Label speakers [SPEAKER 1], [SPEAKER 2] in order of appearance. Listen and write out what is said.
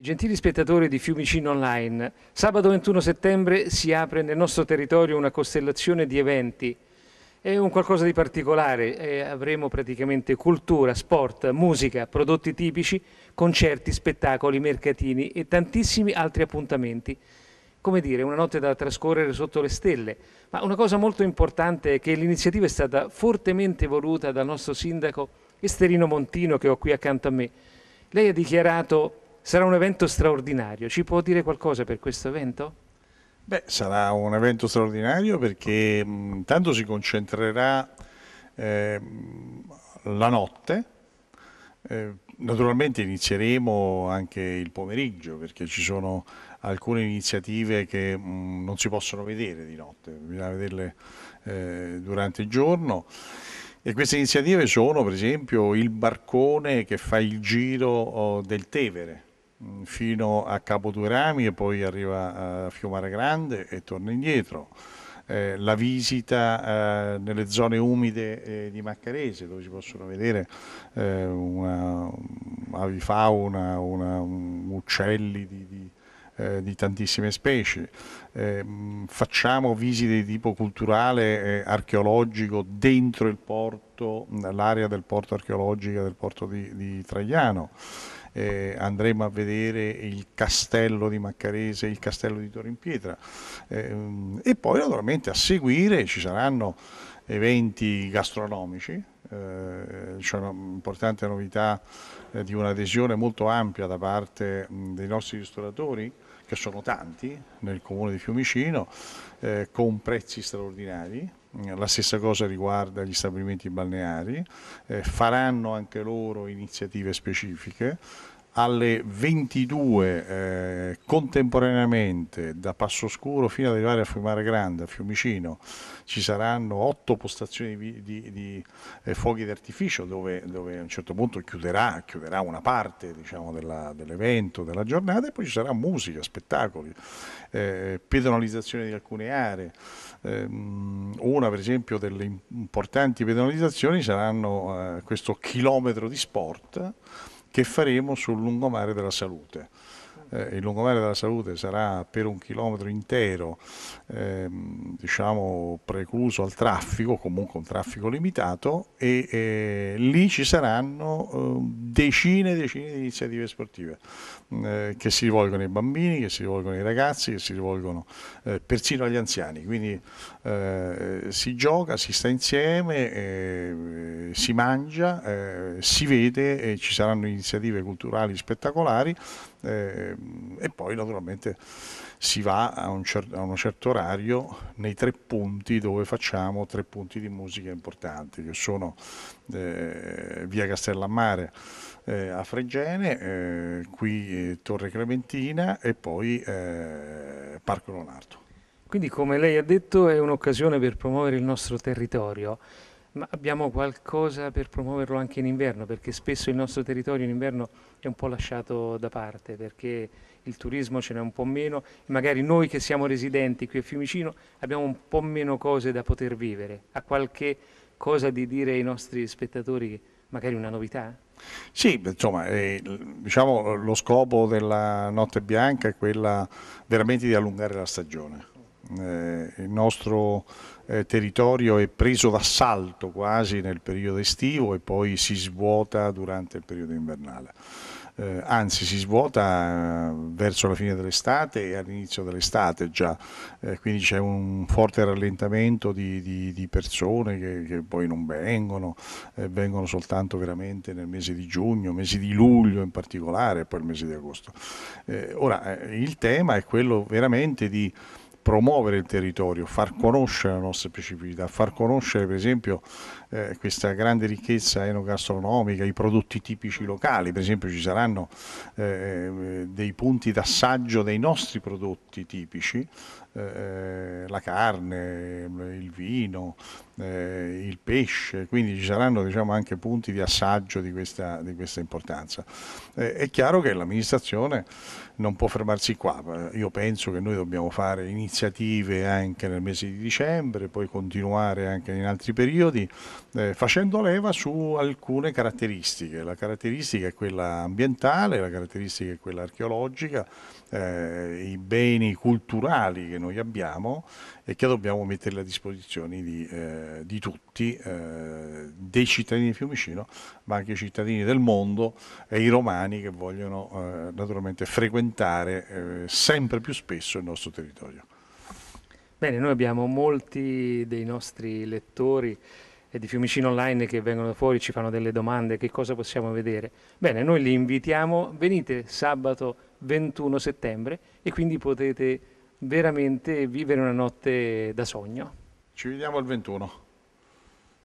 [SPEAKER 1] Gentili spettatori di Fiumicino Online, sabato 21 settembre si apre nel nostro territorio una costellazione di eventi. È un qualcosa di particolare, eh, avremo praticamente cultura, sport, musica, prodotti tipici, concerti, spettacoli, mercatini e tantissimi altri appuntamenti. Come dire, una notte da trascorrere sotto le stelle. Ma una cosa molto importante è che l'iniziativa è stata fortemente voluta dal nostro sindaco Esterino Montino che ho qui accanto a me. Lei ha dichiarato Sarà un evento straordinario. Ci può dire qualcosa per questo evento?
[SPEAKER 2] Beh, sarà un evento straordinario perché mm, intanto si concentrerà eh, la notte. Eh, naturalmente inizieremo anche il pomeriggio perché ci sono alcune iniziative che mh, mm, non si possono vedere di notte, bisogna vederle eh, durante il giorno. E queste iniziative sono per esempio il barcone che fa il giro oh, del Tevere, Mm, fino a Capo Due Rami e poi arriva a eh, Fiumare Grande e torna indietro. Eh, la visita eh, nelle zone umide eh, di Maccarese dove si possono vedere eh, una avifauna, una, un, uccelli di, di eh, di tantissime specie. Eh, facciamo visite di tipo culturale, e archeologico dentro il porto, l'area del porto archeologico del porto di, di Traiano. Eh, andremo a vedere il castello di Maccarese, il castello di Torinpietra eh, e poi naturalmente a seguire ci saranno eventi gastronomici eh, c'è un'importante novità eh, di un'adesione molto ampia da parte dei nostri ristoratori, che sono tanti nel comune di Fiumicino, eh, con prezzi straordinari. La stessa cosa riguarda gli stabilimenti balneari, eh, faranno anche loro iniziative specifiche alle 22 eh, contemporaneamente da Passo Scuro fino ad arrivare a Fiumare Grande, a Fiumicino, ci saranno otto postazioni di, di, di eh, fuochi d'artificio dove, dove, a un certo punto chiuderà, chiuderà una parte diciamo, dell'evento, dell della giornata e poi ci sarà musica, spettacoli, eh, pedonalizzazione di alcune aree. Ehm, una per esempio delle importanti pedonalizzazioni saranno eh, questo chilometro di sport che faremo sul lungomare della salute eh, il lungomare della salute sarà per un chilometro intero ehm, diciamo, precluso al traffico, comunque un traffico limitato e eh, lì ci saranno eh, decine e decine di iniziative sportive mm, eh, che si rivolgono ai bambini, che si rivolgono ai ragazzi, che si rivolgono eh, persino agli anziani, quindi eh, si gioca, si sta insieme, si mangia, si vede, ci saranno iniziative culturali spettacolari eh, e poi naturalmente si va a un, cer- a certo orario nei tre punti dove facciamo tre punti di musica importanti che sono eh, via Castellammare eh, a Fregene, eh, qui eh, Torre Clementina e poi eh, Parco Leonardo. Quindi come lei
[SPEAKER 1] ha detto è un'occasione per promuovere il nostro territorio ma abbiamo qualcosa per promuoverlo anche in inverno, perché spesso il nostro territorio in inverno è un po' lasciato da parte, perché il turismo ce n'è un po' meno, magari noi che siamo residenti qui a Fiumicino abbiamo un po' meno cose da poter vivere. Ha qualche cosa di dire ai nostri spettatori, magari una novità?
[SPEAKER 2] Sì, insomma, eh, diciamo lo scopo della Notte Bianca è quella veramente di allungare la stagione eh, il nostro eh, territorio è preso d'assalto quasi nel periodo estivo e poi si svuota durante il periodo invernale. Eh, anzi si svuota eh, verso la fine dell'estate e all'inizio dell'estate già, eh, quindi c'è un forte rallentamento di, di, di persone che, che, poi non vengono, eh, vengono soltanto veramente nel mese di giugno, mese di luglio in particolare e poi il mese di agosto. ora il tema è quello veramente di promuovere il territorio, far conoscere la nostra specificità, far conoscere per esempio eh, questa grande ricchezza enogastronomica, i prodotti tipici locali, per esempio ci saranno eh, eh dei punti d'assaggio dei nostri prodotti tipici eh, la carne, il vino, eh, il pesce, quindi ci saranno diciamo, anche punti di assaggio di questa, di questa importanza. Eh, è chiaro che l'amministrazione non può fermarsi qua, io penso che noi dobbiamo fare iniziative anche nel mese di dicembre, poi continuare anche in altri periodi, eh, facendo leva su alcune caratteristiche, la caratteristica è quella ambientale, la caratteristica è quella archeologica, eh, i beni culturali che noi noi abbiamo e che dobbiamo mettere a disposizione di, eh, di tutti, eh, dei cittadini di Fiumicino, ma anche i cittadini del mondo e i romani che vogliono eh, naturalmente frequentare eh, sempre più spesso il nostro territorio. Bene, noi
[SPEAKER 1] abbiamo molti dei nostri lettori e di Fiumicino Online che vengono fuori ci fanno delle domande, che cosa possiamo vedere. Bene, noi li invitiamo, venite sabato 21 settembre e quindi potete veramente vivere una notte da sogno. Ci vediamo al 21.